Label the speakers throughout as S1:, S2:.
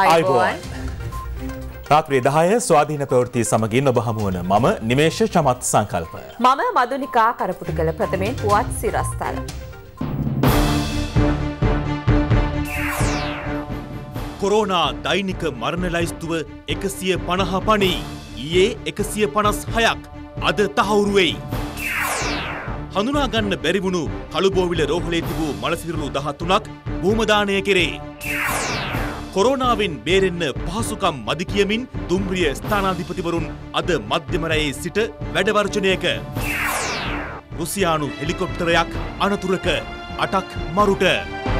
S1: අයිබෝන් රාත්‍රී දහය ස්වාධීන ප්‍රවෘති සමගින් ඔබ හමුවන මම නිමේෂ චමත් සංකල්පය.
S2: මම මදුනිකා කරපුට කළ ප්‍රථමයෙන් පුවත් සිරස්ථල.
S1: කොරෝනා දෛනික මරණ ලයිස්තුව එකසිය පණහ පනී. ඊයේ එකසිය පනස් හයක් අද තහවුරුවෙයි. හඳුනාගන්න බැරිවුණු කළුබෝවිල රෝහලේ තිබූ මලසිරුණු දහත්තුනක් භූමදානය කෙරේ. කොරෝනාවෙන් බේරෙන්න පහසුකම් මදි කියමින් දුම්රිය ස්ථානාධිපතිවරුන් අද මධ්‍යමරයේ සිට වැඩවර්ජනයක. රුසියානු හෙලිකොප්ටරයක් අනතුරක අටක් මරුට.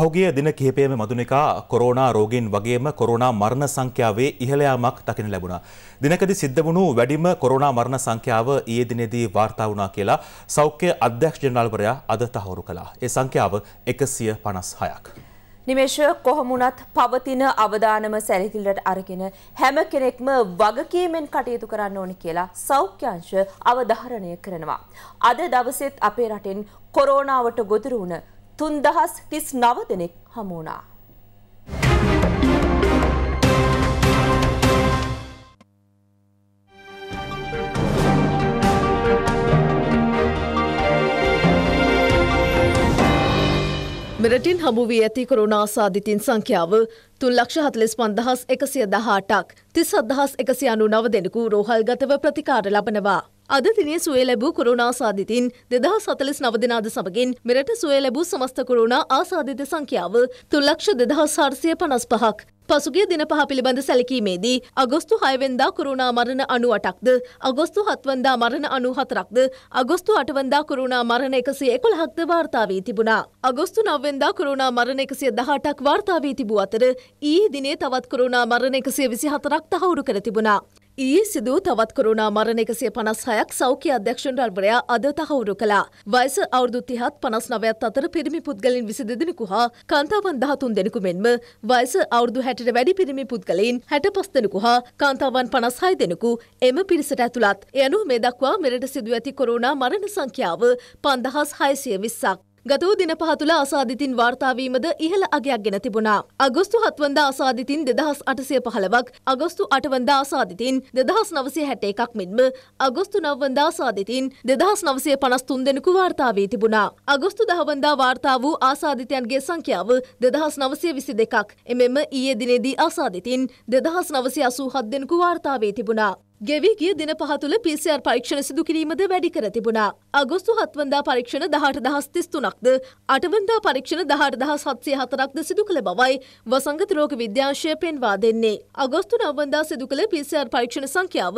S1: පහුගිය දින කිහිපයේම මදුනිකා කොරෝනා රෝගීන් වගේම කොරෝනා මරණ සංඛ්‍යාවේ ඉහළ යාමක් දකින්න ලැබුණා. දිනකදී සිද්ධ වුණු වැඩිම කොරෝනා මරණ සංඛ්‍යාව ඊයේ දිනේදී වාර්තා වුණා කියලා සෞඛ්‍ය අධ්‍යක්ෂ ජනරාල්වරයා අද තහවුරු කළා. ඒ සංඛ්‍යාව 156ක්.
S2: නිමේෂ කොහොමුණත් පවතින අවදානම සැලකිල්ලට අරගෙන හැම කෙනෙක්ම වගකීමෙන් කටයුතු කරන්න ඕනි කියලා සෞඛ්‍යංශ අවධාරණය කරනවා. අද දවසෙත් අපේ රටෙන් කොරෝනාවට ගොදුරු වුණ තුන්දහස් තිස් නව දෙනෙක් හමුණා.
S3: මෙරටින් හමුවී ඇති කොරුණා සාධිතින් සංඛ්‍යාව තුන් ලක්ෂ හතලෙස් පන්දහස් එකසිය දහටක් තිස් අදහස් එකසි අනු නව දෙනෙකු රෝහල්ගතව ප්‍රතිකාර ලබනවා. අද දිනේ සුවේ ලැබූ කොරුණා සාධිතින් දෙදහ සතලස් නවදිනාද සමගින් මෙරට සුවේ ලැබූ සමස්ත කොරුණා ආසාධිත සංඛ්‍යාව තුන් ලක්ෂ දෙදහස් හාරසිය පනස් පහක් පසුගේ දින පහ පිළිබඳ සැලකීමේදී අගොස්තු හයවෙන්දා කුරුණා මරණ අනු අටක්ද අගොස්තු හත්වන්දා මරණ අනු හතරක්ද අගොස්තු අටවන්දා කුරුණා මරණ එකසේ එකොළහක්ද වාර්තාාවී තිබුණා. අගොස්තු නවවෙන්දා කුරුණා මරණ එකසිය දහටක් වාර්තාාවී තිබූ අතර ඊ දිනේ තවත් කුරුණා මරණ එකසිය විසි හතරක් තහවුරු කර තිබුණා. ඊයේ සිදුව තවත් කොරුණා මරණ එකසිය පනස් හයක් සෞඛ්‍ය අධ්‍යක්ෂණ රල්වරයා අද තහවුරු කළා. වයස අවුරුදු තිහත් පනස් නවයත් අතර පිරිමි පුද්ගලින් විසි දෙදෙනෙකු හා කාන්තාවන් දහතුන් දෙනෙකු මෙන්ම වයස අවුරුදු හැටට වැඩි පිරිමි පුද්ගලින් හැට පස් දෙනෙකු හා කාන්තාවන් පනස් හය දෙනෙකු එම පිරිසට ඇතුළත්. එයනු මේ දක්වා මෙරට සිදුව ඇති කොරුණා මරණ සංඛ්‍යාව පන්දහස් හයසිය විස්සක්. ගතවූ දින පහ තුළ අසාධිතින් වාර්තාාවීමද ඉහළ අගයක් ගෙන තිබුණා. අගොස්තු හත්වන්ද අසාධිතින් දෙදහස් අටසය පහළවක් අගොස්තු අටවන්ද අසාධිතින් දෙදහස් නවසය හැට එකක් මෙන්ම අගොස්තු නවවන්ද අසාධිතින් දෙදහස් නවසය පනස්තුන් දෙෙනෙකු වාර්තාාවී තිබුණා. අගොස්තු දහවන්දා වාර්තා වූ ආසාධිතයන්ගේ සංඛ්‍යාව දෙදහස් නවසය විසි දෙකක් එමෙම ඊයේ දිනේදී අසාධිතින් දෙදහස් නවසය අසූ හත් දෙෙනෙකු වාර්තාාවී තිබුණා. ගෙවී ගිය දින පහ තුළ PCR පරීක්ෂණ සිදු කිරීමද වැඩි කර තිබුණා. අගෝස්තු 7 වනදා පරීක්ෂණ 18333ක්ද 8 වනදා පරීක්ෂණ 18704ක්ද සිදු කළ බවයි වසංගත රෝග විද්‍යාංශය පෙන්වා දෙන්නේ. අගෝස්තු 9 වනදා සිදු කළ PCR පරීක්ෂණ සංඛ්‍යාව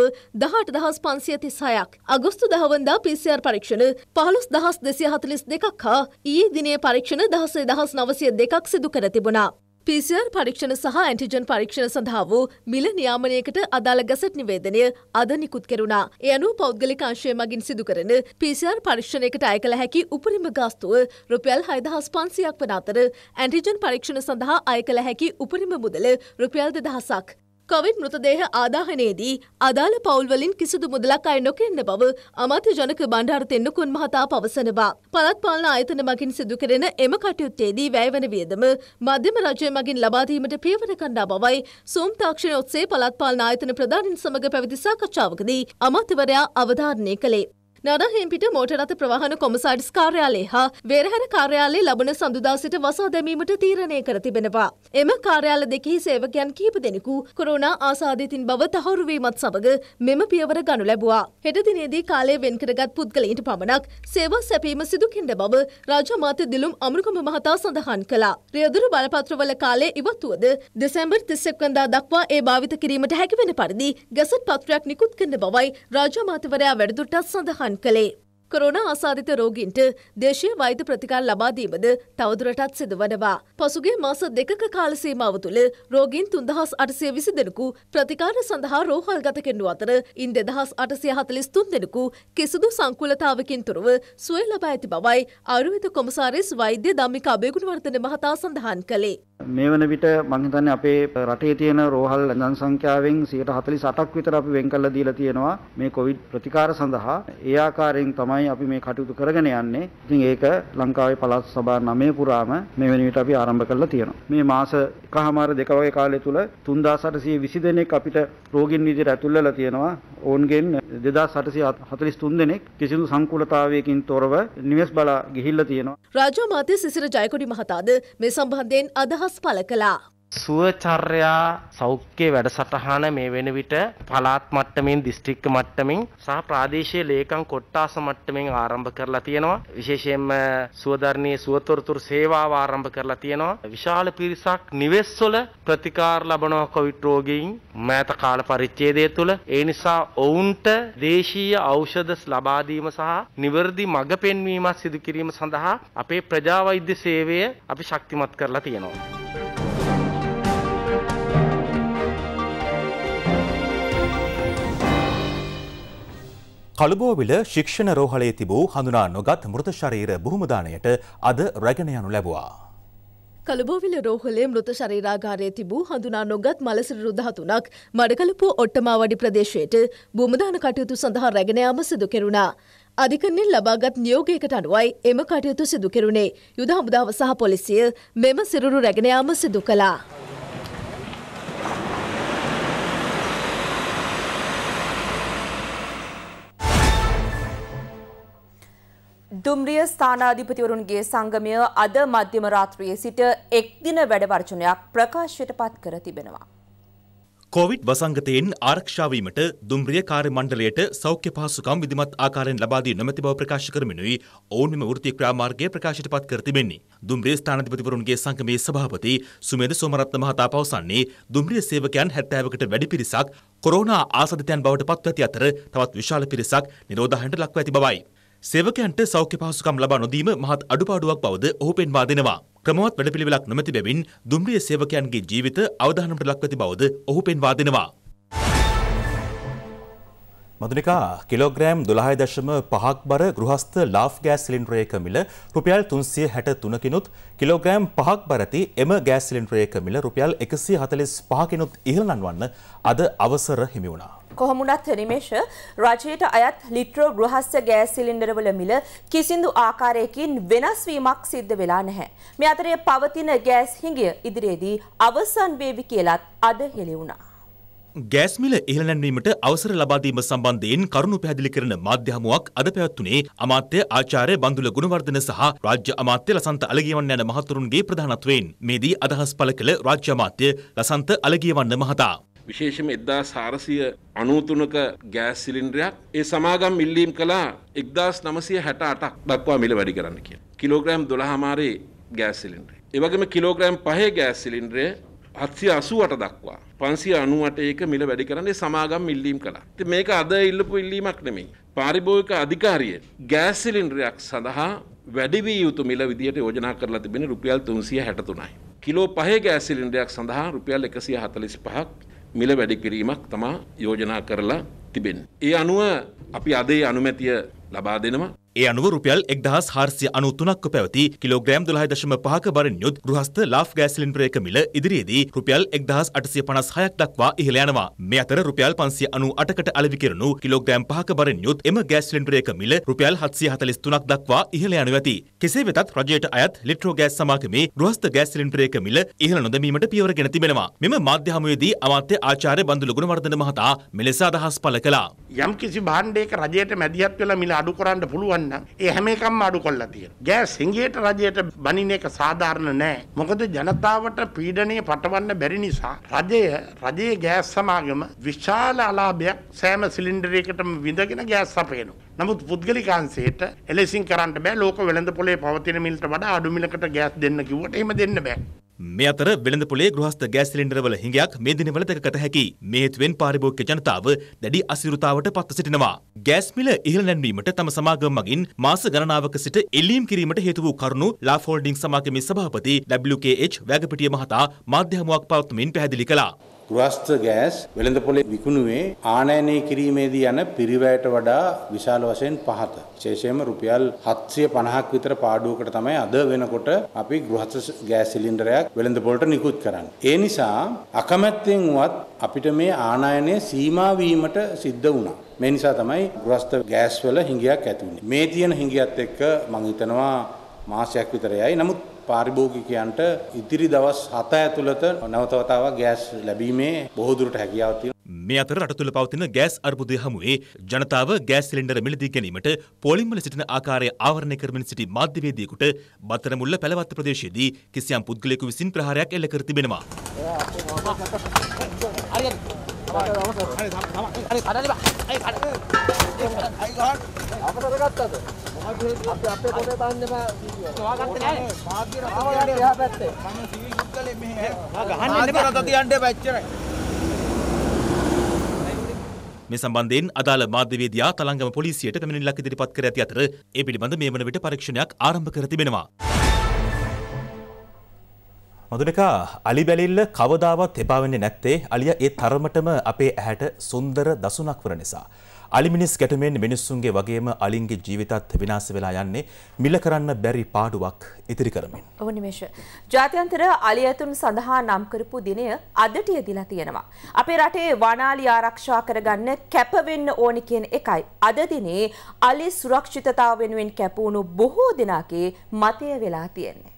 S3: 18536ක්. අගෝස්තු 10 වනදා PCR පරීක්ෂණ 15242ක් හා ඊයේ දිනේ පරීක්ෂණ 16902ක් සිදු කර තිබුණා. පිසිර් පරීක්ෂණ සහ ඇන්ටිජන් පරීක්ෂණ සඳහා වූ මිල නියාමනයකට අදාළ ගසට නිවේදනය අද නිකුත් කෙරුණා. එයනු පෞද්ගලික අංශය මගින් සිදු කරන පිසිර් පරීක්ෂණයකට අය කළ හැකි උපරිම ගාස්තුව රුපියල් හයදහස් පන්සියක් වන අතර ඇන්ටිජන් පරීක්ෂණ සඳහා අය කළ හැකි උපරිම මුදල රුපියල් දෙදහසක්. කොවිඩ් මෘතදේහ ආදාහනයේදී අදාළ පවුල්වලින් කිසිදු මුදලක් අය නොකෙන්න බව අමාත්‍ය ජනක බණ්ඩාර තෙන්නකුන් මහතා පවසනවා. පළත් පාලන ආයතන මගින් සිදු කෙරෙන එම කටයුත්තේදී වැයවන වියදම මධ්‍යම රජය මගින් ලබා දීමට පියවර ගන්නා බවයි සෝම් තාක්ෂණය ඔස්සේ පළත් පාලන ආයතන ප්‍රධානින් සමග පැවති සාකච්ඡාවකදී අමාත්‍යවරයා අවධාරණය කළේ. නඩහින් පිට මෝටරත ප්‍රවාහන කොමසාඩිස් කාර්යාලය හා වේරහර කාර්යාලයේ ලබන සඳුදා සිට වසා දැමීමට තීරණය කර තිබෙනවා. එම කාර්යාල දෙකෙහි සේවකයන් කිහිප දෙනෙකු කොරෝනා ආසාදිතින් බව තහවුරු වීමත් සමග මෙම පියවර ගනු ලැබුවා. හෙට දිනේදී කාලය වෙන් කරගත් පුද්ගලයින්ට පමණක් සේවා සැපීම සිදු කෙරෙන බව රාජ්‍ය අමාත්‍ය දිලුම් අමරකම මහතා සඳහන් කළා. රියදුරු බලපත්‍රවල කාලය ඉවත් වුවද දෙසැම්බර් 31 වෙනිදා දක්වා ඒ භාවිත කිරීමට හැකි වෙන පරිදි ගැසට් පත්‍රයක් නිකුත් කරන බවයි රාජ්‍ය අමාත්‍යවරයා වැඩිදුරටත් සඳහන් दान केले කොරෝන ආසාධිත රෝගීන්ට දේශීය වෛද්‍ය ප්‍රතිකාර ලබාදීමද තවදුරටත් සිදුවනවා. පසුගේ මාස දෙකක කාලසීමාව තුළ රෝගීන් තුන්දහස් අටසය විසි දෙනෙකු ප්‍රතිකාර සඳහා රෝහල් ගත කෙන්නු අතර ඉන් දෙදහස් අටසය හතලිස් තුන් දෙනෙකු කිසිදු සංකුලතාවකින් තුරව සුවය ලබා ඇති බවයි ආයුර්වේද කොමසාරිස් වෛද්‍ය ධම්මික අබේගුණවර්ධන මහතා සඳහන් කළේ.
S4: මේ වන විට මං හිතන්නේ අපේ රටේ තියෙන රෝහල් ඇඳන් සංඛ්‍යාවෙන් 148ක් විතර අපි වෙන් කරලා දීලා තියෙනවා මේ කොවිඩ් ප්‍රතිකාර සඳහා. ඒ ආකාරයෙන් තමයි තමයි අපි මේ කටයුතු කරගෙන යන්නේ. ඉතින් ඒක ලංකාවේ පළාත් සභා 9 පුරාම මෙවැනි විට අපි ආරම්භ කරලා තියෙනවා. මේ මාස එකහමාර දෙක වගේ කාලය තුල 3820 දෙනෙක් අපිට රෝගීන් විදිහට ඇතුල් වෙලා තියෙනවා. ඔවුන්ගෙන් 2843 දෙනෙක් කිසිදු සංකූලතාවයකින් තොරව නිවෙස් බලා ගිහිල්ලා තියෙනවා.
S3: රාජ්‍ය මාත්‍ය සිසිර ජයකොඩි මහතාද මේ සම්බන්ධයෙන් අදහස් පළ කළා.
S4: සුවචර්යා සෞඛ්‍ය වැඩසටහන මේ වෙන විට පළාත් මට්ටමින් දිස්ත්‍රික්ක මට්ටමින් සහ ප්‍රාදේශීය ලේකම් කොට්ටාස මට්ටමින් ආරම්භ කරලා තියෙනවා විශේෂයෙන්ම සුවධර්ණී සුවතොරතුරු සේවාව ආරම්භ කරලා තියෙනවා විශාල පිරිසක් නිවෙස්වල ප්‍රතිකාර ලබනවා කොවිඩ් රෝගීන් මෑත කාල පරිච්ඡේදය තුළ ඒ නිසා ඔවුන්ට දේශීය ඖෂධ ලබා දීම සහ නිවර්දි මඟ පෙන්වීමක් සිදු කිරීම සඳහා අපේ ප්‍රජා වෛද්‍ය සේවය අපි ශක්තිමත් කරලා තියෙනවා
S1: කළුබෝවිල ශික්ෂණ රෝහලේ තිබූ හඳුනා නොගත් මෘත ශරීර බොහොමදානයට අද රැගෙන යනු ලැබුවා.
S3: කළුබෝවිල රෝහලේ මෘත ශරීරාගාරයේ තිබූ හඳුනා නොගත් මලසිරු දහතුනක් මඩකලපු ඔට්ටමාවඩි ප්‍රදේශයට බොමුදාන කටයුතු සඳහා රැගෙන යාම සිදු කෙරුණා. අධිකරණයෙන් ලබාගත් නියෝගයකට අනුවයි එම කටයුතු සිදු කෙරුණේ. යුද හමුදාව සහ පොලිසිය මෙම සිරුරු රැගෙන යාම සිදු කළා.
S2: දුම්රිය ස්ථානාධිපතිවරුන්ගේ සංගමය අද මධ්‍යම රාත්‍රියේ සිට එක් දින වැඩවර්ජනයක් ප්‍රකාශයට පත් කර තිබෙනවා.
S1: කොවිඩ් වසංගතයෙන් ආරක්ෂාවීමට දුම්රිය කාර්ය මණ්ඩලයට සෞඛ්‍ය පහසුකම් විධිමත් ආකාරයෙන් ලබා දී නොමැති බව ප්‍රකාශ කරමිනුයි ඔවුන්ම වෘත්තීය ක්‍රියාමාර්ගය ප්‍රකාශයට පත් කර තිබෙන්නේ. දුම්රිය ස්ථානාධිපතිවරුන්ගේ සංගමේ සභාපති සුමේද සෝමරත්න මහතා පවසන්නේ දුම්රිය සේවකයන් 70කට වැඩි පිරිසක් කොරෝනා ආසාදිතයන් බවට පත්ව ඇති අතර තවත් විශාල පිරිසක් නිරෝධායනට ලක්ව ඇති බවයි. සේවකයන්ට සෞඛ්‍ය පහසුකම් ලබා නොදීම මහත් අඩුපාඩුවක් බවද ඔහු පෙන්වා දෙනවා. ක්‍රමවත් වැඩපිළිවෙලක් නොමැති බැවින් දුම්රිය සේවකයන්ගේ ජීවිත අවදානමට ලක්වති බවද ඔහු පෙන්වා දෙනවා. මදුනිකා කිලෝග්‍රෑම් දොළහය දශම පහක් බර ගෘහස්ත ලාෆ් ගෑස් සිලින්ඩරයක මිල රුපියල් තුන්සිය හැට තුනකිනුත් කිලෝග්‍රෑම් පහක් බරති එම ගෑස් සිලින්ඩරයක මිල රුපියල් එකසිය හතලිස් පහකිනුත් ඉහළනන්වන්න අද අවසර හිමි වුණා.
S2: කොහොමුණත් නිමේෂ රජයට අයත් ලිට්‍රෝ ගෘහස්ස ගෑස් සිලින්ඩරවල මිල කිසිදු ආකාරයකින් වෙනස් වීමක් සිද්ධ වෙලා නැහැ. මේ අතරේ පවතින ගෑස් හිඟය ඉදිරියේදී අවසන් වේවි කියලත් අද හෙළි වුණා.
S1: ගෑස් මිල ඉහළ නැන්වීමට අවසර ලබාදීම සම්බන්ධයෙන් කරුණු පැහැදිලි කරන මාධ්‍ය හමුවක් අද පැවැත්වුණේ අමාත්‍ය ආචාර්ය බන්දුල ගුණවර්ධන සහ රාජ්‍ය අමාත්‍ය ලසන්ත අලගියවන්න යන මහතුරුන්ගේ ප්‍රධානත්වයෙන් මේදී අදහස් පළ කළ රාජ්‍ය අමාත්‍ය ලසන්ත අලගියවන්න මහතා.
S4: විශේෂම එදදා සාරසිය අනූතුනක ගෑස් සිලින්ඩරයක් ඒ සමාගම් ඉල්ලීම් කලා එක්දස් නමසය හැට අටක් දක්වා මිල වැඩි කරන්න කිය. කිලෝග්‍රෑම් දොළහමාරේ ගෑස් සිලින්ඩ්‍රේ. ඒවගේම කිලෝග්‍රෑම් පහේ ගෑස් සිලින්ඩ්‍රේ හත්සිය අසුවට දක්වා පන්සිය අනුවට ඒක මිල වැඩි කරන්නේ සමාගම් ඉල්ලීම් කළා. ඉතින් මේක අද ඉල්ලපු ඉල්ලීමක් නෙමෙයි. පාරිභෝගික අධිකාරිය ගෑස් සිලින්ඩරයක් සඳහා වැඩි විය යුතු මිල විදියට යෝජනා කරලා තිබෙන රුපියල් 363යි. කිලෝ 5 ගෑස් සිලින්ඩරයක් සඳහා රුපියල් 145ක් මිල වැඩි කිරීමක් තමයි යෝජනා කරලා තිබෙන්නේ. ඒ අනුව අපි අද අනුමැතිය ලබා දෙනවා.
S1: ඒ අනුව රුපියල් 1493ක්ව පැවති කිලෝග්‍රෑම් 12.5ක බරින් යුත් ගෘහස්ත ලාෆ් ගෑස් සිලින්ඩරයක මිල ඉදිරියේදී රුපියල් 1856ක් දක්වා ඉහළ යනවා. මේ අතර රුපියල් 598කට අලෙවි කෙරුණු කිලෝග්‍රෑම් 5ක බරින් යුත් එම ගෑස් සිලින්ඩරයක මිල රුපියල් 743ක් දක්වා ඉහළ යනු ඇති. කෙසේ වෙතත් රජයට අයත් ලිට්‍රෝ ගෑස් සමාගමේ ගෘහස්ත ගෑස් සිලින්ඩරයක මිල ඉහළ නොදැමීමට පියවරගෙන තිබෙනවා. මෙම මාධ්‍ය හමුවේදී අමාත්‍ය ආචාර්ය බඳුලු ගුණවර්ධන මහතා මෙලෙස අදහස් පළ කළා.
S4: යම් කිසි භාණ්ඩයක රජයට මැදිහත් වෙලා මිල අඩු කරන්න පුළුවන් නම් ඒ හැම එකක්ම අඩු කරලා තියෙනවා. ගෑස් හිඟයට රජයට බනින එක සාධාරණ නෑ. මොකද ජනතාවට පීඩනය පටවන්න බැරි නිසා රජය රජයේ ගෑස් සමාගම විශාල අලාභයක් සෑම සිලින්ඩරයකටම විඳගෙන ගෑස් සපයනවා. නමුත් පුද්ගලිකාංශයට එලෙසින් කරන්න බෑ. ලෝක වෙළඳ පොලේ පවතින මිලට වඩා අඩු මිලකට ගෑස් දෙන්න කිව්වට එහෙම දෙන්න බෑ.
S1: මේ අතර වෙළඳපොලේ ගෘහස්ත ගෑස් සිලින්ඩරවල හිඟයක් මේ දිනවල දැකගත හැකි. මේ හේතුවෙන් පාරිභෝගික ජනතාව දැඩි අසීරුතාවට පත්ව සිටිනවා. ගෑස් මිල ඉහළ නැන්වීමට තම සමාගම මගින් මාස ගණනාවක සිට එලීම් කිරීමට හේතු වූ කරුණු ලා ෆෝල්ඩින් සමාගමේ සභාපති WKH වැගපිටිය මහතා
S4: මාධ්‍ය හමුවක් පවත්වමින් පැහැදිලි කළා. ගෘහස්ත ගෑස් වෙළඳ පොලේ විකුණුවේ ආනයනය කිරීමේදී යන පිරිවැයට වඩා විශාල වශයෙන් පහත. විශේෂයෙන්ම රුපියල් 750ක් විතර පාඩුවකට තමයි අද වෙනකොට අපි ගෘහස්ත ගෑස් සිලින්ඩරයක් වෙළඳ පොලට නිකුත් කරන්නේ. ඒ නිසා අකමැත්තෙන් වත් අපිට මේ ආනයනය සීමා වීමට සිද්ධ වුණා. මේ නිසා තමයි ගෘහස්ත ගෑස් වල හිඟියක් ඇති වුණේ. මේ තියෙන හිඟියත් එක්ක මම හිතනවා මාසයක් විතර යයි. නමුත් පාරිභෝගිකයන්ට ඉතිරි දවස් 7 ඇතුළත නැවතවතාවක් ගෑස් ලැබීමේ බොහෝ දුරට හැකියාවක් තියෙනවා.
S1: මේ අතර රට තුළ පවතින ගෑස් අර්බුදය හමුවේ ජනතාව ගෑස් සිලින්ඩර මිලදී ගැනීමට පෝලිම් වල සිටින ආකාරය ආවරණය කරමින් සිටි මාධ්‍යවේදියෙකුට බතරමුල්ල පැලවත්ත ප්‍රදේශයේදී කිසියම් පුද්ගලයෙකු විසින් ප්‍රහාරයක් එල්ල කර තිබෙනවා. හරි හරි හරි හරි හරි හරි අපට අරගත්තද? අපි අපේ පොතේ තාන්න එපා. සෝවාගත්තේ නැහැ.
S4: මාගේ රාවයන් එහා පැත්තේ. මම සීල් බුක්කලේ මෙහෙ. ආ ගහන්න එපා. අත තියන්න එපා එච්චරයි.
S1: මේ සම්බන්ධයෙන් අදාළ මාධ්‍යවේදයා තලංගම පොලිසියට පැමිණිල්ලක් ඉදිරිපත් කර ඇති අතර ඒ පිළිබඳ මේ වන විට පරීක්ෂණයක් ආරම්භ කර තිබෙනවා. මදුනිකා අලි බැලිල්ල කවදාවත් එපා වෙන්නේ නැත්තේ අලියා ඒ තරමටම අපේ ඇහැට සුන්දර දසුණක් වන නිසා. අලිමිනිස් ගැටමෙන් මිනිස්සුන්ගේ වගේම අලින්ගේ ජීවිතත් විනාශ වෙලා යන්නේ මිල කරන්න බැරි පාඩුවක් ඉතිරි කරමින්.
S2: ඔව් නිමේෂ. ජාත්‍යන්තර අලි ඇතුන් සඳහා නම් කරපු දිනය අදට යෙදිලා තියෙනවා. අපේ රටේ වනාලි ආරක්ෂා කරගන්න කැප වෙන්න ඕනි කියන එකයි. අද දිනේ අලි සුරක්ෂිතතාව වෙනුවෙන් කැපවුණු බොහෝ දෙනාගේ මතය වෙලා තියෙන්නේ.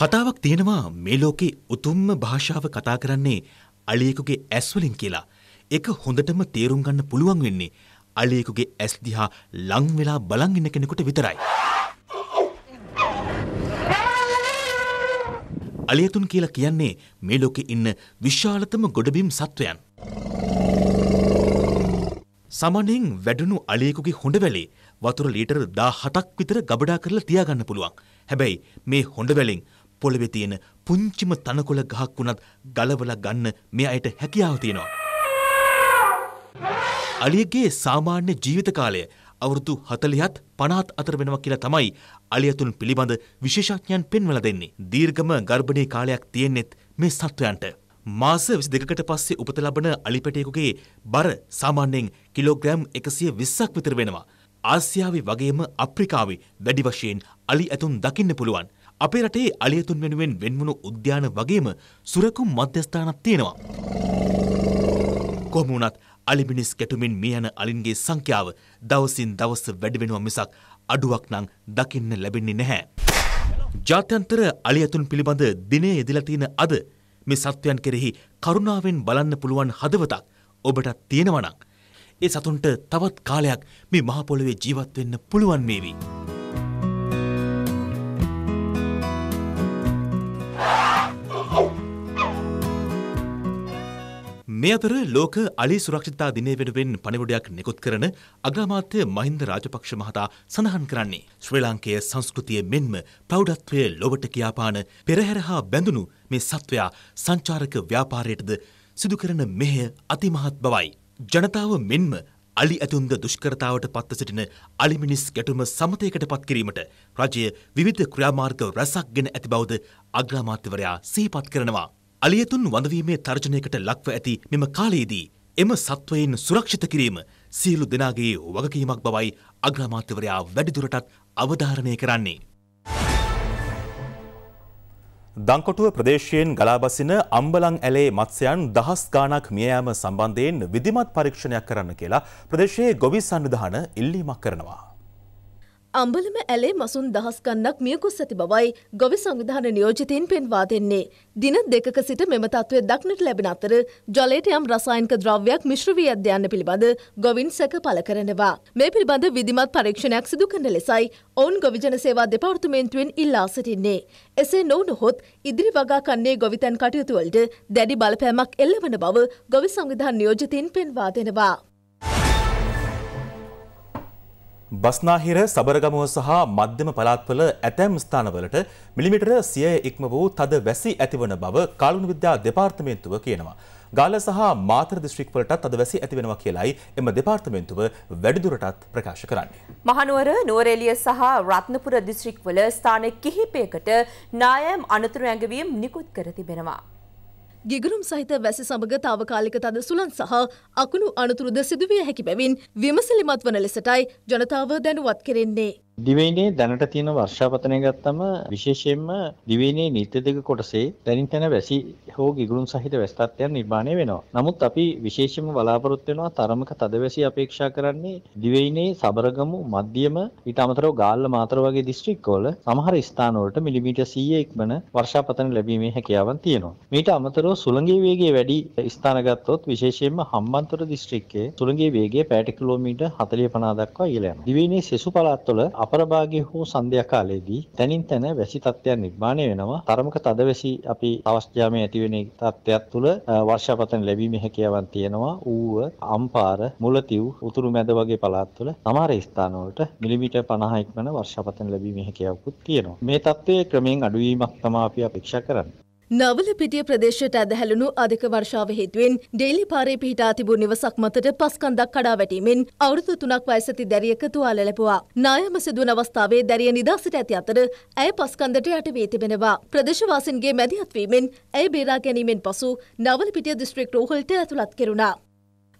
S1: කතාවක් තියෙනවා මේ ලෝකේ උතුම්ම භාෂාව කතා කරන්නේ අලියෙකුගේ ඇස්වලින් කියලා. ඒක හොඳටම තේරුම් ගන්න පුළුවන් වෙන්නේ අලියෙකුගේ ඇස් දිහා ලං වෙලා බලන් ඉන්න කෙනෙකුට විතරයි. අලියතුන් කියලා කියන්නේ මේ ලෝකේ ඉන්න විශාලතම ගොඩබිම් සත්වයන්. සමනෙන් වැඩුණු අලියෙකුගේ හොඬවැලේ වතුර ලීටර 17ක් විතර ගබඩා කරලා තියාගන්න පුළුවන්. හැබැයි මේ හොඬවැලෙන් පොළවේ තියෙන පුංචිම තනකොළ ගහක් වුණත් ගලවලා ගන්න මේ අයට හැකියාව තියෙනවා. අලියගේ සාමාන්‍ය ජීවිත කාලය අවුරුදු 40ත් 50ත් අතර වෙනවා කියලා තමයි අලියතුන් පිළිබඳ විශේෂඥයන් පෙන්වලා දෙන්නේ. දීර්ඝම ගර්භණී කාලයක් තියෙන්නේත් මේ සත්වයන්ට. මාස 22කට පස්සේ උපත ලබන අලිපැටියෙකුගේ බර සාමාන්‍යයෙන් කිලෝග්‍රෑම් 120ක් විතර වෙනවා. ආසියාවේ වගේම අප්‍රිකාවේ වැඩි වශයෙන් අලි ඇතුන් දකින්න පුළුවන්. අපේ රටේ අලියතුන් වෙනුවෙන් වෙන්වුණු උද්‍යාන වගේම සුරකුම් මධ්‍යස්ථානක් තියෙනවා. කොහොම වුණත් අලිමිනිස් කැටුමින් මිය යන අලින්ගේ සංඛ්‍යාව දවසින් දවස වැඩි වෙනවා මිසක් අඩුවක් නම් දකින්න ලැබෙන්නේ නැහැ. ජාත්‍යන්තර අලියතුන් පිළිබඳ දිනේ යෙදලා තියෙන අද මේ සත්වයන් කෙරෙහි කරුණාවෙන් බලන්න පුළුවන් හදවතක් ඔබටත් තියෙනවා නම් ඒ සතුන්ට තවත් කාලයක් මේ මහ පොළොවේ ජීවත් වෙන්න පුළුවන් මේවි. මේ අතර ලෝක අලි සුරක්ෂිතා දිනය වෙනුවෙන් පණිවුඩයක් නිකුත් කරන අග්‍රාමාත්‍ය මහින්ද රාජපක්ෂ මහතා සඳහන් කරන්නේ ශ්‍රී ලාංකේය සංස්කෘතිය මෙන්ම ප්‍රෞඩත්වය ලොවට කියාපාන පෙරහැර හා බැඳුණු මේ සත්වයා සංචාරක ව්‍යාපාරයටද සිදු කරන මෙහය අතිමහත් බවයි. ජනතාව මෙන්ම අලි ඇතුන්ද දුෂ්කරතාවට පත්ව සිටින අලිමිනිස් ගැටුම සමතයකට පත්කිරීමට රජය විවිධ ක්‍රියාමාර්ග රැසක් ගෙන ඇති බවද අග්‍රාමාත්‍යවරයා සිහිපත් කරනවා. අලියතුන් වඳවීමේ තර්ජනයකට ලක්ව ඇති මෙම කාලයේදී එම සත්වයින් සුරක්ෂිත කිරීම සියලු දෙනාගේ වගකීමක් බවයි අග්‍රාමාත්‍යවරයා වැඩිදුරටත් අවධාරණය කරන්නේ. දංකොටුව ප්‍රදේශයෙන් ගලාබසින අම්බලං ඇලේ මත්ස්‍යයන් දහස් ගාණක් මියෑම සම්බන්ධයෙන් විධිමත් පරීක්ෂණයක් කරන්න කියලා ප්‍රදේශයේ ගොවි සන්නිධාන ඉල්ලීමක් කරනවා.
S3: අම්බලම ඇලේ මසුන් දහස් ගණනක් මියකුස් ඇති බවයි ගොවි සංවිධාන නියෝජිතයින් පෙන්වා දෙන්නේ. දින දෙකක සිට මෙම තත්ත්වය දක්නට ලැබෙන අතර ජලයට යම් රසායනික ද්‍රව්‍යයක් මිශ්‍ර වී ඇද්ද යන්න පිළිබඳ ගොවින් සැක පළ කරනවා. මේ පිළිබඳ විධිමත් පරීක්ෂණයක් සිදු කරන ලෙසයි ඔවුන් ගොවිජන සේවා දෙපාර්තමේන්තුවෙන් ඉල්ලා සිටින්නේ. එසේ නොවුනහොත් ඉදිරි වගා කන්නේ ගොවිතැන් කටයුතුවලට දැඩි බලපෑමක් එල්ලවන බව ගොවි සංවිධාන නියෝජිතයින් පෙන්වා දෙනවා.
S1: බස්නාහිර සබරගමුව සහ මධ්‍යම පළාත්වල ඇතැම් ස්ථානවලට මිලිමිටර සිය ඉක්ම වූ තද වැසි ඇතිවන බව කාලුණු විද්‍යා දෙපාර්තමේන්තුව කියනවා. ගාල සහ මාතර දිස්ත්‍රික්වලටත් තද වැසි ඇතිවෙනවා කියලායි එම දෙපාර්තමේන්තුව වැඩිදුරටත් ප්‍රකාශ කරන්නේ.
S2: මහනුවර නුවරඑළිය සහ රත්නපුර දිස්ත්‍රික්වල ස්ථාන කිහිපයකට නායම් අනතුරු ඇඟවීම්
S3: නිකුත් කර තිබෙනවා. ගිගරුම් සහිත වැසි සමග තාවකාලික තද සුළන් සහ අකුණු අනතුරුද සිදුවිය හැකි බැවින් විමසලිමත් වන ලෙසටයි ජනතාව දැනුවත් කෙරෙන්නේ.
S4: දිවයිනේ දැනට තියෙන වර්ෂාපතනය ගත්තම විශේෂයෙන්ම දිවයිනේ නිත්‍ය දෙක කොටසේ දැනින් තැන වැසි හෝ ගිගුරුන් සහිත වැස් තත්ත්වයන් නිර්මාණය වෙනවා. නමුත් අපි විශේෂයෙන්ම බලාපොරොත්තු වෙනවා තරමක තදවැසි අපේක්ෂා කරන්නේ දිවයිනේ සබරගමු මධ්‍යම ඊට අමතරව ගාල්ල මාතර වගේ දිස්ත්‍රික්කවල සමහර ස්ථානවලට මිලිමීටර් 100 ඉක්මන වර්ෂාපතන ලැබීමේ හැකියාවන් තියෙනවා. මීට අමතරව සුළඟේ වේගය වැඩි ස්ථාන ගත්තොත් විශේෂයෙන්ම හම්බන්තොට දිස්ත්‍රික්කයේ සුළඟේ වේගය පැයට කිලෝමීටර් 40 50 දක්වා ඉහළ යනවා. දිවයිනේ සෙසු පළාත්වල අපරභාගයේ හෝ සන්ධ්‍යා කාලයේදී තනින් තන වැසි තත්ත්වයන් නිර්මාණය වෙනවා. තරමක තද වැසි අපි අවස්ථාවේ ඇති වෙන තත්ත්වයක් තුළ වර්ෂාපතන ලැබීමේ හැකියාවන් තියෙනවා. ඌව, අම්පාර, මුලතිව්, උතුරු මැද වගේ පළාත්වල සමහර ස්ථානවලට මිලිමීටර් 50 ඉක්මන වර්ෂාපතන ලැබීමේ හැකියාවකුත් තියෙනවා. මේ තත්ත්වයේ ක්‍රමයෙන් අඩුවීමක් තමයි අපි අපේක්ෂා කරන්නේ.
S3: නවලපිටිය ප්‍රදේශයට ඇදහැළුණු අධික වර්ෂාව හේතුවෙන් ඩේලි පාරේ පිහිටා තිබූ නිවසක් මතට පස්කන්දක් කඩා වැටීමෙන් අවුරුදු තුනක් වයසති දැරියක තුවාල ලැබුවා. නායම සිදුවන අවස්ථාවේ දැරිය නිදහසට ඇති අතර ඇය පස්කන්දට යට වී තිබෙනවා. ප්‍රදේශවාසින්ගේ මැදිහත්වීමෙන් ඇය බේරා ගැනීමෙන් පසු නවලපිටිය දිස්ත්‍රික් රෝහලට ඇතුළත් කෙරුණා.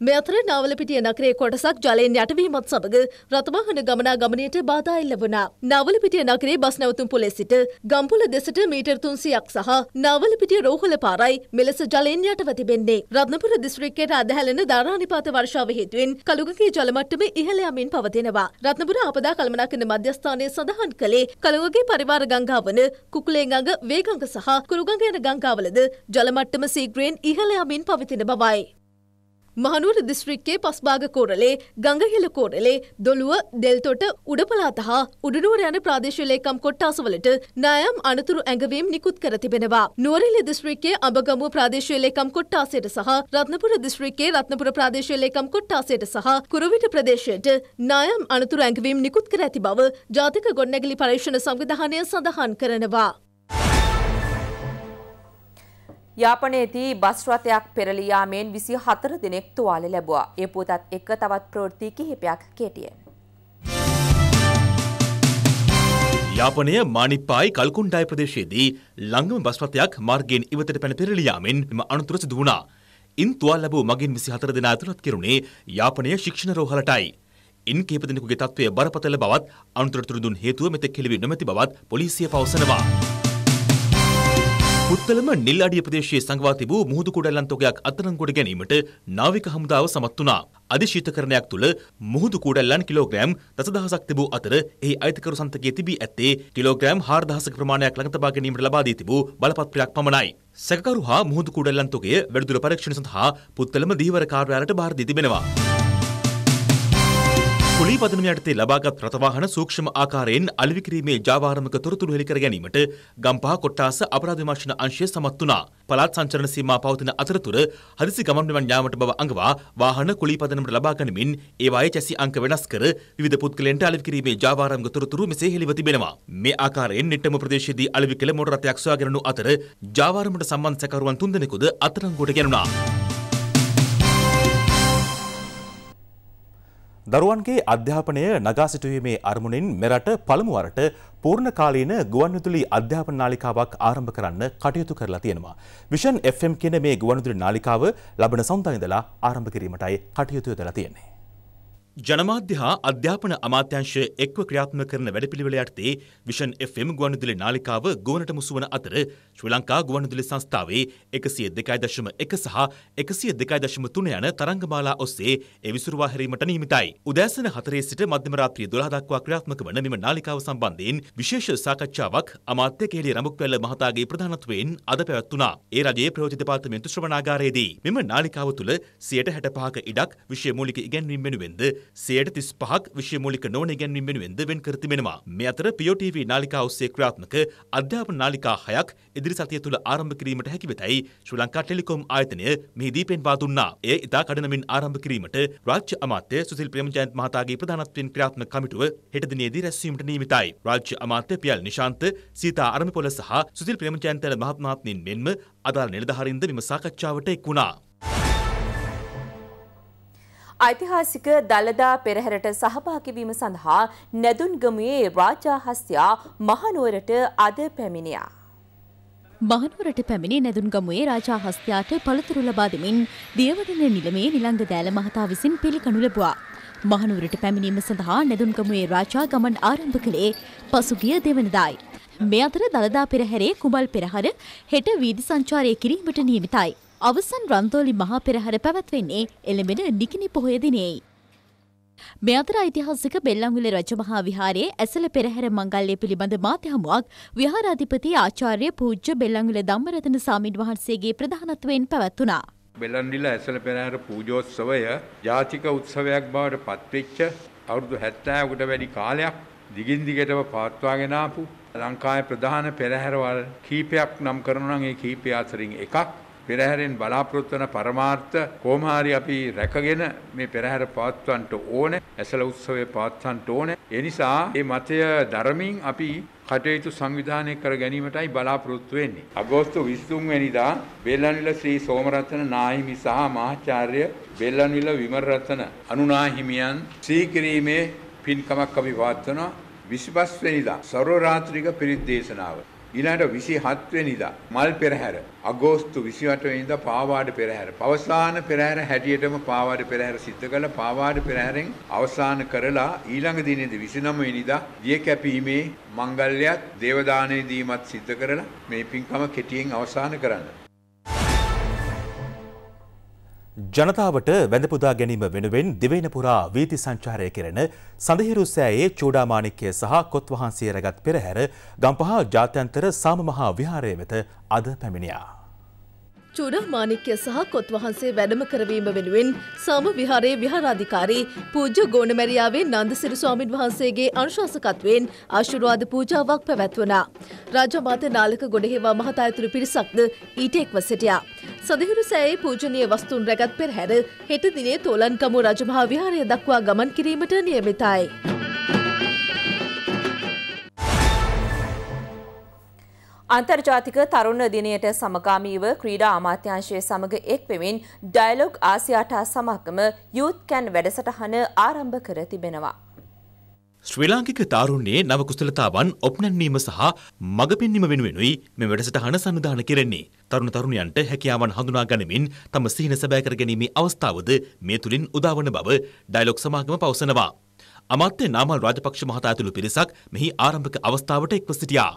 S3: මේ අතර නවලපිටිය නගරේ කොටසක් ජලයෙන් යටවීමත් සමග රථවාහන ගමනාගමනයට බාධා එල්ල වුණා. නවලපිටිය නගරේ බස් නැවතුම් පොලේ සිට ගම්පොල දෙසට මීටර් 300ක් සහ නවලපිටිය රෝහල පාරයි මෙලෙස ජලයෙන් යටව තිබෙන්නේ. රත්නපුර දිස්ත්‍රික්කයට අදහැලෙන ධාරානිපාත වර්ෂාව හේතුවෙන් කළුගගේ ජල මට්ටම ඉහළ යමින් පවතිනවා. රත්නපුර ආපදා කළමනාකරණ මධ්‍යස්ථානයේ සඳහන් කළේ කළුගගේ පරිවාර ගංගාව වන කුකුලේ ගඟ, වේගඟ සහ කුරුගඟ යන ගංගාවලද ජල මට්ටම සීග්‍රයෙන් ඉහළ යමින් පවතින බවයි. මහනුවර දිස්ත්‍රික්කයේ පස්භාග කෝරලේ ගඟහෙල කෝරලේ දොළුව දෙල්තොට උඩපලාත හා උඩනුවර යන ප්‍රාදේශ ලේකම් කොට්ටාසවලට නායම් අනතුරු ඇඟවීම් නිකුත් කර තිබෙනවා. නුවරඑළිය දිස්ත්‍රික්කයේ අඹගමුව ප්‍රාදේශ ලේකම් කොට්ටාසයට සහ රත්නපුර දිස්ත්‍රික්කයේ රත්නපුර ප්‍රාදේශ ලේකම් කොට්ටාසයට සහ කුරුවිට ප්‍රදේශයට නායම් අනතුරු ඇඟවීම් නිකුත් කර ඇති බව ජාතික ගොඩනැගිලි පරීක්ෂණ සංවිධානය සඳහන් කරනවා. යාපනයේදී බස් රථයක් පෙරළී යාමෙන් 24 දෙනෙක් තුවාල
S2: ලැබුවා. ඒ පුවතත් එක්ක තවත් ප්‍රවෘත්ති කිහිපයක් කෙටියෙන්.
S1: යාපනය මානිප්පායි කල්කුන්ඩායි ප්‍රදේශයේදී ලංගම බස් රථයක් මාර්ගයෙන් ඉවතට පැන පෙරළී යාමෙන් මෙම අනතුර සිදු වුණා. ඉන් තුවාල ලැබූ මගින් 24 දෙනා ඇතුළත් කෙරුණේ යාපනයේ ශික්ෂණ රෝහලටයි. ඉන් කීප දෙනෙකුගේ තත්ත්වය බරපතල බවත් අනතුරට දුන් හේතුව මෙතෙක් කෙළවි නොමැති බවත් පොලිසිය පවසනවා. පුත්තලම නිල් අඩිය ප්‍රදේශයේ සංගවා තිබූ මුහුදු කුඩල්ලන් තොගයක් අත්අඩංගුවට ගැනීමට නාවික හමුදාව සමත් වුණා. අධිශීතකරණයක් තුළ මුහුදු කුඩල්ලන් කිලෝග්‍රෑම් දසදහසක් තිබූ අතර එහි අයිතිකරු සන්තකයේ තිබී ඇත්තේ කිලෝග්‍රෑම් 4000ක ප්‍රමාණයක් ළඟ තබා ගැනීමට ලබා දී තිබූ බලපත්‍රයක් පමණයි. සැකකරු හා මුහුදු කුඩල්ලන් තොගය වැඩිදුර පරීක්ෂණ සඳහා පුත්තලම දීවර කාර්යාලයට භාර දී තිබෙනවා. කුලී පදනම යටතේ ලබාගත් රථවාහන සූක්ෂම ආකාරයෙන් අලවිකිරීමේ ජාවාරමක තොරතුරු හෙළිකර ගැනීමට ගම්පහ කොට්ටාස අපරාධ විමර්ශන අංශය සමත් වුණා. පළාත් සංචරණ සීමා පවතින අතරතුර හදිසි ගමන් බිමන් යාමට බව අඟවා වාහන කුලී පදනමට ලබා ගනිමින් ඒවායේ චැසි අංක වෙනස් කර විවිධ පුද්ගලයන්ට අලවිකිරීමේ ජාවාරමක තොරතුරු මෙසේ හෙළිව තිබෙනවා. මේ ආකාරයෙන් නිට්ටම ප්‍රදේශයේදී අලවිකල මොටර රථයක් සොයාගෙනු අතර ජාවාරමට සම්බන්ධ සැකරුවන් තුන්දෙනෙකුද අත්අඩංගුවට ගැනුණා. දරුවන්ගේ අධ්‍යාපනය නගා සිටුවීමේ අරමුණින් මෙරට පළමුවරට පූර්ණ කාලීන ගුවන්විදුලි අධ්‍යාපන නාලිකාවක් ආරම්භ කරන්න කටයුතු කරලා තියෙනවා. විෂන් FM කියන මේ ගුවන්විදුලි නාලිකාව ලබන සඳුදා ඉඳලා ආරම්භ කිරීමටයි කටයුතු යොදලා තියෙන්නේ. ජනමාධ්‍ය හා අධ්‍යාපන අමාත්‍යංශය එක්ව ක්‍රියාත්ම කරන වැඩපිළිවෙල යටතේ විෂන් FM ගුවන්විදුලි නාලිකාව ගුවනට මුසුවන අතර ශ්‍රී ලංකා ගුවන්විදුලි සංස්ථාවේ 102.1 සහ 102.3 යන තරංගමාලා ඔස්සේ ඒ විසුරුවා හැරීමට නියමිතයි. උදෑසන 4 සිට මධ්‍යම රාත්‍රිය 12 දක්වා ක්‍රියාත්මක වන මෙම නාලිකාව සම්බන්ධයෙන් විශේෂ සාකච්ඡාවක් අමාත්‍ය කේලි රඹුක්වැල්ල මහතාගේ ප්‍රධානත්වයෙන් අද පැවැත්වුණා. ඒ රජයේ ප්‍රයෝජිත දෙපාර්තමේන්තු ශ්‍රවණාගාරයේදී මෙම නාලිකාව තුළ 65ක ඉඩක් විෂය මූලික ඉගැන්වීම් වෙනුවෙන්ද සයට තිස් පහක් විශ්‍යමූලික නෝන ගැන්වීම වෙනුවෙන්ද වෙන් කර තිබෙනවා. මේ අතර පියෝටීවී නාලිකා ඔස්සේ ක්‍රියාත්මක අධ්‍යාපන නාලිකා හයක් ඉදිරි සතිය තුළ ආරම්භ කිරීමට හැකි වෙතයි ශ්‍රී ලංකා ටෙලිකොම් ආයතනය මෙහිදී පෙන්වා දුන්නා. එය ඉතා කඩනමින් ආරම්භ කිරීමට රාජ්‍ය අමාත්‍ය සුසිල් ප්‍රේමජයන්ත මහතාගේ ප්‍රධානත්වයෙන් ක්‍රියාත්මක කමිටුව හෙට දිනේදී රැස්වීමට නියමිතයි. රාජ්‍ය අමාත්‍ය පියල් නිශාන්ත, සීතා අරමිපොළ සහ සුසිල් ප්‍රේමජයන්ත මහත්මාත්මීන් මෙන්ම අදාළ නිලධාරීන්ද මෙම සාකච්ඡාවට එක් වුණා.
S2: ඓතිහාසික දළදා පෙරහැරට සහභාගිවීම සඳහා නැදුන්ගමුවේ රාජා හස්තියා මහනුවරට අද පැමිණියා.
S3: මහනුවරට පැමිණි නැදුන්ගමුවේ රාජා හස්තියාට පළතුරු ලබා දෙමින් දියවඩන නිලමේ නිලංග දෑල මහතා විසින් පිළිගනු ලැබුවා. මහනුවරට පැමිණීම සඳහා නැදුන්ගමුවේ රාජා ගමන් ආරම්භ කළේ පසුගිය දෙවනදායි. මේ අතර දළදා පෙරහැරේ කුමල් පෙරහර හෙට වීදි සංචාරය කිරීමට නියමිතයි. අවසන් රන්තෝලි මහා පෙරහර පැවැත්වෙන්නේ එළඹෙන නිකිනි පොහොය දිනෙයි. මේ අතර ඓතිහාසික බෙල්ලංගුල රජමහා විහාරයේ ඇසළ පෙරහැර මංගල්‍ය පිළිබඳ මාතහමුවක් විහාරාධිපති ආචාර්ය පූජ්‍ය බෙල්ලංගුල ධම්මරතන සාමීන් වහන්සේගේ ප්‍රධානත්වයෙන් පැවැත්වුණා.
S4: බෙලන්ඩිල ඇසළ පෙරහැර පූජෝත්සවය ජාතික උත්සවයක් බවට පත්වෙච්ච අවුරුදු හැත්තෑකට වැඩි කාලයක් දිගින් දිගටම පාත්වාගෙන ආපු ලංකාවේ ප්‍රධාන පෙරහැරවල් කීපයක් නම් කරනවා නම් ඒ කීපය අතරින් එකක් පෙරහැරෙන් බලාපොරොත්තු වන පරමාර්ථ කොහොම හරි අපි රැකගෙන මේ පෙරහැර පවත්වන්න ඕනේ. ඇසල උත්සවය පවත්වන්න ඕනේ. ඒ නිසා මේ මතය ධර්මින් අපි කටයුතු සංවිධානය කර ගැනීමටයි බලාපොරොත්තු වෙන්නේ. අගෝස්තු 23 වෙනිදා බෙල්ලන්විල ශ්‍රී සෝමරත්න නාහිමි සහ මහාචාර්ය බෙල්ලන්විල විමරරත්න අනුනාහිමියන් සීකිරීමේ පින්කමක් අපි පවත්වනවා. 25 වෙනිදා සර්ව රාත්‍රික පිරිත් දේශනාව ඊළඟට 27 වෙනිදා මල් පෙරහැර අගෝස්තු 28 වෙනිදා පාවාඩ පෙරහැර අවසාන පෙරහැර හැටියටම පාවාඩ පෙරහැර සිද්ධ කළා පාවාඩ පෙරහැරෙන් අවසාන කරලා ඊළඟ දිනේදී 29 වෙනිදා දිය කැපීමේ මංගල්‍යයත් දේවදානය දීමත් සිද්ධ කරලා මේ පින්කම කෙටියෙන් අවසන් කරන්න
S1: ජනතාවට වැඳපුදා ගැනීම වෙනුවෙන් දිවයින පුරා වීති සංචාරය කෙරෙන සඳහිරු සෑයේ චූඩාමාණික්කය සහ කොත් වහන්සේ රැගත් පෙරහැර ගම්පහ ජාත්‍යන්තර සාමමහා විහාරය වෙත අද පැමිණියා.
S3: චූඩමාණික්‍ය සහ කොත් වහන්සේ වැඩම කරවීම වෙනුවෙන් සාම විහාරයේ විහාරාධිකාරී පූජ්‍ය ගෝණමැරියාවේ නන්දසිරි ස්වාමින් වහන්සේගේ අනුශාසකත්වයෙන් ආශිර්වාද පූජාවක් පැවැත්වුණා. රාජමාත නාලක ගොඩහේවා මහතා ඇතුළු පිරිසක්ද ඊට එක්ව සිටියා. සදහිරු සෑයේ පූජනීය වස්තුන් රැගත් පෙරහැර හෙට දිනේ තෝලන්කමුව රජමහා විහාරය දක්වා ගමන් කිරීමට නියමිතයි. අන්තර්ජාතික තරුණ දිනයට
S2: සමගාමීව ක්‍රීඩා අමාත්‍යංශය සමග එක් වෙමින් ඩයලොග් ආසියාටා සමගම යුත් කැන් වැඩසටහන ආරම්භ කර තිබෙනවා.
S1: ශ්‍රී ලාංකික තාරුණ්‍යයේ නව කුසලතාවන් ඔප්නැන්වීම සහ මඟ පෙන්වීම වෙනුවෙනුයි මේ වැඩසටහන සඳහන් කෙරෙන්නේ. තරුණ තරුණියන්ට හැකියාවන් හඳුනා ගනිමින් තම සිහින සැබෑ කර ගැනීමේ අවස්ථාවද මේ තුලින් උදාවන බව ඩයලොග් සමාගම පවසනවා. අමාත්‍ය නාමල් රාජපක්ෂ මහතා ඇතුළු පිරිසක් මෙහි ආරම්භක අවස්ථාවට එක්ව සිටියා.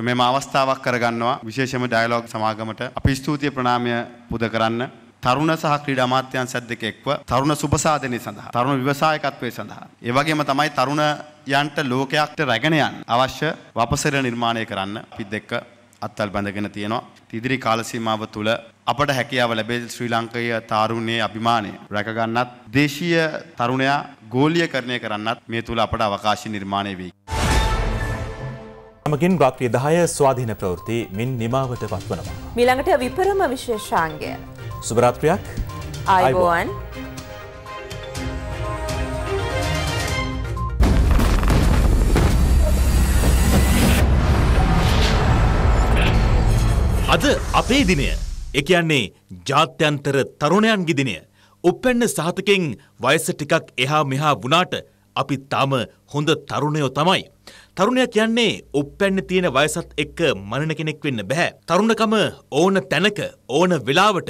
S1: මෙම අවස්ථාවක් කරගන්නවා විශේෂම ඩයලොග් සමාගමට අපි ස්තුතිය ප්‍රණාමය පුද කරන්න තරුණ සහ ක්‍රීඩා අමාත්‍යාංශයත් දෙක එක්ව තරුණ සුබසාධනය සඳහා තරුණ ව්‍යවසායකත්වය සඳහා ඒ වගේම තමයි තරුණයන්ට ලෝකයක්ට රැගෙන යන්න අවශ්‍ය වපසර නිර්මාණය කරන්න අපි දෙක අත්වල් බැඳගෙන තියෙනවා ඉදිරි කාල සීමාව තුළ අපට හැකියාව ලැබෙයි ශ්‍රී ලංකීය තාරුණ්‍යයේ අභිමානය රැකගන්නත් දේශීය තරුණයා ගෝලීයකරණය කරන්නත් මේ තුල අපට අවකාශ නිර්මාණය වෙයි සමගින් රාත්‍රිය දහය ස්වාධීන ප්‍රවෘති මින් නිමාවට පත්වනවා.
S2: මිළඟට විපරම විශේෂාංගය.
S1: සුභරාත්‍රයක් අයිබෝවන්. අද අපේ දිනය එකයන්නේ ජාත්‍යන්තර තරුණයන්ගි දිනය. උපෙන්න සහතකෙන් වයස ටිකක් එහා මෙහා වුණාට අපි තාම හොඳ තරුණයෝ තමයි. තරුණයා කියන්නේ උප්පැන්න තියෙන වයසත් එක්ක මනන කෙනෙක් වෙන්න බෑ. තරුණකම ඕන තැනක ඕන වෙලාවට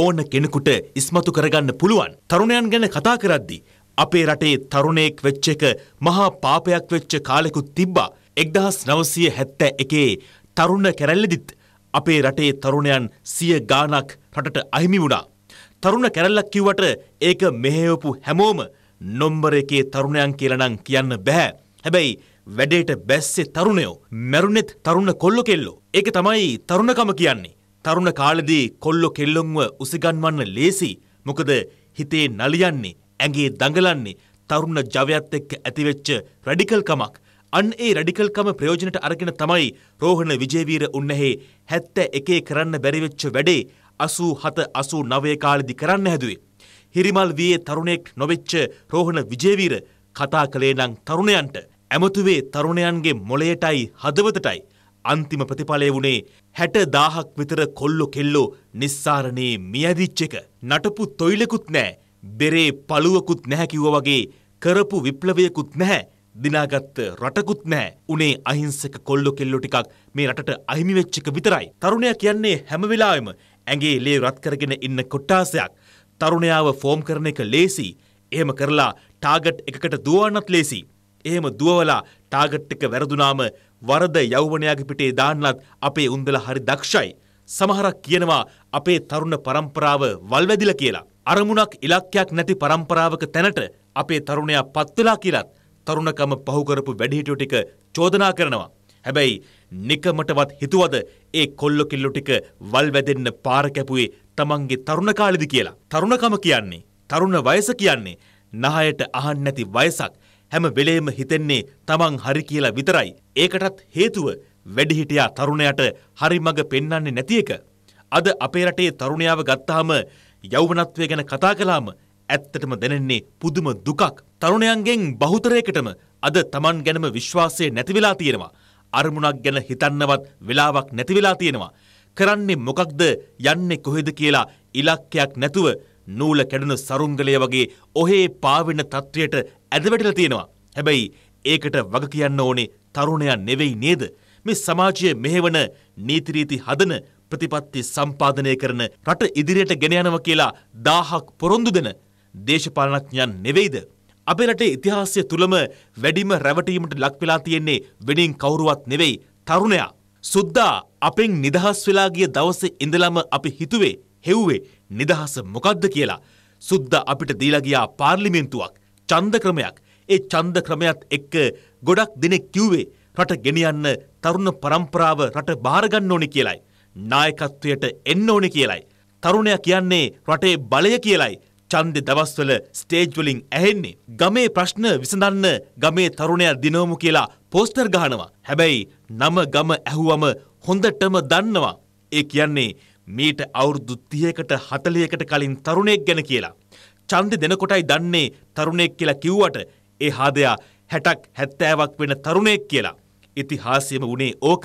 S1: ඕන කෙනෙකුට ඉස්මතු කරගන්න පුළුවන්. තරුණයන් ගැන කතා කරද්දි අපේ රටේ තරුණයෙක් වෙච්ච එක මහා පාපයක් වෙච්ච කාලෙකුත් තිබ්බා. 1971 තරුණ කැරැල්ලෙදිත් අපේ රටේ තරුණයන් සිය ගාණක් රටට අහිමි වුණා. තරුණ කැරැල්ලක් කිව්වට ඒක මෙහෙයවපු හැමෝම නොම්බර එකේ තරුණයන් කියලා නම් කියන්න බෑ. හැබැයි වැඩේට බැස්සේ තරුණයෝ මැරුණෙත් තරුණ කොල්ලො කෙල්ලෝ. ඒක තමයි තරුණකම කියන්නේ. තරුණ කාලදී කොල්ලො කෙල්ලොන්ව උසිගන්වන්න ලේසි. මොකද හිතේ නලියන්නේ ඇගේ දඟලන්නේ තරුණ ජවයත් එක්ක ඇතිවෙච්ච රැඩිකල් කමක්. අන් ඒ රැඩිකල්කම ප්‍රයෝජනට අරගෙන තමයි රෝහණ විජේවීර උන්නහේ හැත්ත එකේ කරන්න බැරිවෙච්ච වැඩේ අසූ හත අසූ නවය කාලදි කරන්න හැදුවේ. හිරිමල් වයේ තරුණෙක් නොවෙච්ච රෝහණ විජේවීර කතා කළේ නං තරුණයන්ට ඇමතුවේ තරුණයන්ගේ මොලයටයි හදවතටයි අන්තිම ප්‍රතිඵලය වුණේ හැට දාහක් විතර කොල්ලො කෙල්ලෝ නිස්සාරණයේ මියදිච්ච එක. නටපු තොයිලෙකුත් නෑ බෙරේ පළුවකුත් නැහැකිව වගේ කරපු විප්ලවයකුත් නැහැ දිනාගත්ත රටකුත් නැහැ. උනේ අහිංසක කොල්ලො කෙල්ලෝ ටිකක් මේ රටට අහිමි වෙච්ච එක විතරයි. තරුණයා කියන්නේ හැම වෙලාවෙම ඇඟේ ලේ රත් කරගෙන ඉන්න කොට්ටාසයක්. තරුණයාව ෆෝම් කරන එක ලේසි. එහෙම කරලා ටාගට් එකකට දුවන්නත් ලේසි. එහෙම දුවවලා ටාගට් එක වැරදුනාම වරද යෞවනයාගේ පිටේ දාන්නත් අපේ උන්දලා හරි දක්ෂයි. සමහරක් කියනවා අපේ තරුණ පරම්පරාව වල්වැදිලා කියලා. අරමුණක් ඉලක්කයක් නැති පරම්පරාවක තැනට අපේ තරුණයා පත් වෙලා කියලත් තරුණකම පහු කරපු වැඩිහිටියෝ ටික චෝදනා කරනවා. හැබැයි නිකමටවත් හිතුවද ඒ කොල්ලො කිල්ලො ටික වල් වැදෙන්න පාර කැපුවේ තමන්ගේ තරුණ කාලෙදි කියලා. තරුණකම කියන්නේ තරුණ වයස කියන්නේ නහයට අහන් නැති වයසක්. හැම වෙලේම හිතෙන්නේ තමන් හරි කියලා විතරයි. ඒකටත් හේතුව වැඩිහිටියා තරුණයට හරි මඟ පෙන්වන්නේ නැති එක. අද අපේ රටේ තරුණයාව ගත්තාම යෞවනත්වය ගැන කතා කළාම ඇත්තටම දැනෙන්නේ පුදුම දුකක්. තරුණයන්ගෙන් බහුතරයකටම අද තමන් ගැනම විශ්වාසය නැති වෙලා තියෙනවා. අරමුණක් ගැන හිතන්නවත් වෙලාවක් නැති වෙලා තියෙනවා. කරන්නේ මොකක්ද යන්නේ කොහෙද කියලා ඉලක්කයක් නැතුව නූල කැඩුණු සරුංගලය වගේ ඔහේ පාවෙන තත්ත්වයට ඇදවැටල තියෙනවා. හැබැයි ඒකට වග කියන්න ඕනේ තරුණයන් නෙවෙයි නේද. මේ සමාජය මෙහෙවන නීතිරීති හදන ප්‍රතිපත්ති සම්පාධනය කරන රට ඉදිරියට ගෙනයනව කියලා දාහක් පොරොන්දු දෙන දේශපාලනඥයන් නෙවෙයිද. අපේ රටේ ඉතිහාසය තුළම වැඩිම රැවටීමට ලක්වෙලා තියෙන්නේ වෙඩින් කවුරුවත් නෙවෙයි තරුණයා. සුද්දා අපෙන් නිදහස් වෙලා ගිය දවසේ ඉඳලම අපි හිතුවේ හෙව්වේ නිදහස මොකද්ද කියලා. සුද්දා අපිට දීලා ගියා පාර්ලිමේන්තුවක්. ඡන්ද ක්‍රමයක්. ඒ ඡන්ද ක්‍රමයක් එක්ක ගොඩක් දෙනෙක් කිව්වේ රට ගෙනියන්න තරුණ પરම්පරාව රට බාර ගන්න ඕනේ කියලයි. නායකත්වයට එන්න ඕනේ කියලයි. තරුණයා කියන්නේ රටේ බලය කියලයි. ඡන්දෙ දවස්වල ස්ටේජ් වලින් ඇහෙන්නේ. ගමේ ප්‍රශ්න විසඳන්න ගමේ තරුණයා දිනවමු කියලා පෝස්ටර් ගහනවා. හැබැයි නම ගම ඇහුවම හොඳටම දන්නවා. ඒ කියන්නේ මීට අවුරුදු 30කට 40කට කලින් තරුණයෙක් ගැන කියලා. ඡන්දෙ දෙනකොටයි දන්නේ තරුණයෙක් කියලා කිව්වට ඒ හාදයා 60ක් 70ක් වෙන තරුණයෙක් කියලා. ඉතිහාසයේම උනේ ඕක.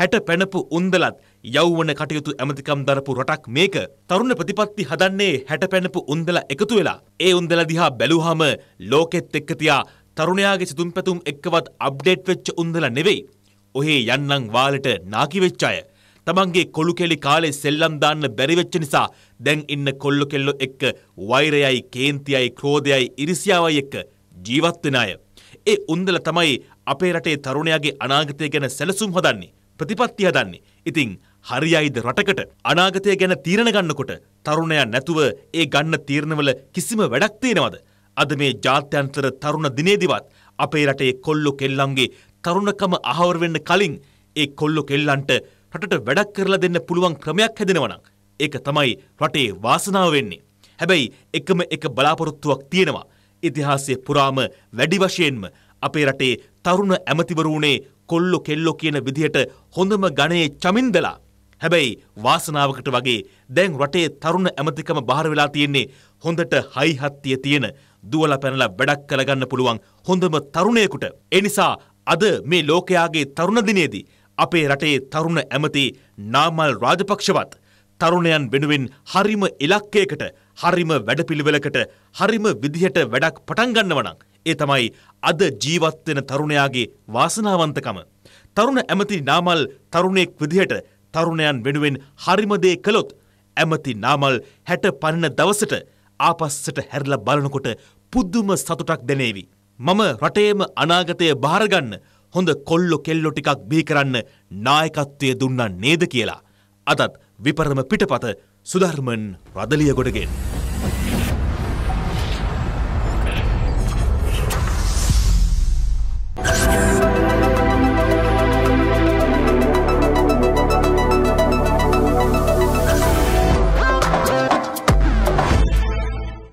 S1: 60 පැනපු උන්දලත් යෞවන කටයුතු ඇමතිකම් දරපු රටක් මේක. තරුණ ප්‍රතිපත්ති හදන්නේ 60 පැනපු උන්දලා එකතු වෙලා. ඒ උන්දලා දිහා බැලුවාම ලෝකෙත් එක්ක තියා තරුණයාගේ සිතුම් පැතුම් එක්කවත් අප්ඩේට් වෙච්ච උන්දලා නෙවෙයි. ඔහේ යන්නම් වාලට නාකි වෙච්ච අය. තමන්ගේ කොළු කෙලි කාලේ සෙල්ලම් දාන්න බැරි වෙච්ච නිසා දැන් ඉන්න කොල්ලු කෙල්ලෝ එක්ක වෛරයයි, කේන්තියයි, ක්‍රෝධයයි, ඉරිසියාවයි එක්ක ජීවත් වෙන අය. ඒ උන්දල තමයි අපේ රටේ තරුණයාගේ අනාගතය ගැන සැලසුම් හදන්නේ, ප්‍රතිපත්ති හදන්නේ. ඉතින් හරියයිද රටකට අනාගතය ගැන තීරණ ගන්නකොට තරුණයා නැතුව ඒ ගන්න තීරණවල කිසිම වැඩක් තියෙනවද? අද මේ ජාත්‍යන්තර තරුණ දිනේදිවත් අපේ රටේ කොල්ලු කෙල්ලන්ගේ තරුණකම අහවර වෙන්න කලින් ඒ කොල්ලු කෙල්ලන්ට රටට වැඩක් කරලා දෙන්න පුළුවන් ක්‍රමයක් හැදෙනවනම් ඒක තමයි රටේ වාසනාව වෙන්නේ. හැබැයි එකම එක බලාපොරොත්තුවක් තියෙනවා. ඉතිහාසයේ පුරාම වැඩි වශයෙන්ම අපේ රටේ තරුණ ඇමතිවරුනේ කොල්ලො කෙල්ලො කියන විදිහට හොඳම ගණයේ චමින්දලා. හැබැයි වාසනාවකට වගේ දැන් රටේ තරුණ ඇමතිකම බාහිර වෙලා තියෙන්නේ හොඳට හයිහත්තිය තියෙන දුවලා පැනලා වැඩක් කරගන්න පුළුවන් හොඳම තරුණයෙකුට. ඒ නිසා අද මේ ලෝකයාගේ තරුණ දිනේදී අපේ රටේ තරුණ ඇමති නාමල් රාජපක්ෂවත් තරුණයන් වෙනුවෙන් හරිම ඉලක්කයකට හරිම වැඩපිළිවෙලකට හරිම විදිහට වැඩක් පටන්ගන්නවනං. ඒ තමයි අද ජීවත්වෙන තරුණයාගේ වාසනාවන්තකම. තරුණ ඇමති නාමල් තරුණයෙක් විදිහට තරුණයන් වෙනුවෙන් හරිමදේ කළොත් ඇමති නාමල් හැට පණන දවසට ආපස්සට හැරල බලනකොට පුද්දුම සතුටක් දැනේවි. මම රටේම අනාගතය භාරගන්න හොඳ කොල්ලො කෙල්ලො ටිකක් බිහි කරන්න නායකත්වය දුන්නා නේද කියලා. අදත් විපරම පිටපත සුධර්මන් රදලිය ගොඩගෙන්.